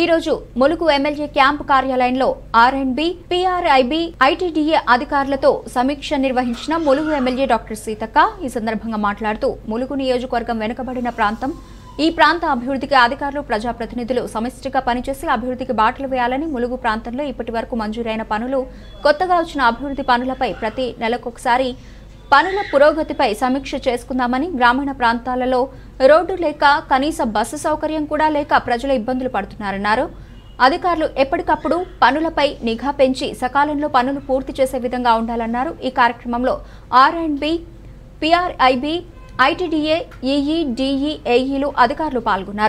ఈ రోజు Mulugu MLA camp కార్యాలయంలో ఆర్ఎండ్బి పిఆర్ఐబి ఐటీడీఏ అధికారులతో సమీక్ష నిర్వహించిన ములుగు ఎమ్మెల్యే డాక్టర్ సీతక్క ఈ సందర్భంగా మాట్లాడుతూ ములుగు నియోజకవర్గం వెనుకబడిన ప్రాంతం ఈ ప్రాంత అభివృద్ధికి అధికారులు ప్రజాప్రతినిధులు సమిష్టిగా పనిచేసి అభివృద్ధికి బాటలు వేయాలని ములుగు ప్రాంతంలో ఇప్పటి వరకు మంజూరైన పనులు కొత్తగా వచ్చిన అభివృద్ధి పనులపై ప్రతి నెలకొకసారి పనుల పురోగతిపై సమీక్ష చేసుకుందామని గ్రామీణ ప్రాంతాలలో రోడ్డు లేక కనీస బస్సు సౌకర్యం కూడా లేక ప్రజలు ఇబ్బందులు పడుతున్నారన్నారు అధికారులు ఎప్పటికప్పుడు పనులపై నిఘా పెంచి సకాలంలో పనులు పూర్తి చేసే విధంగా ఉండాలన్నారు ఈ కార్యక్రమంలో R and B PRIB ITDA ఈఈడిఈఏఈలు అధికారులు పాల్గొన్నారు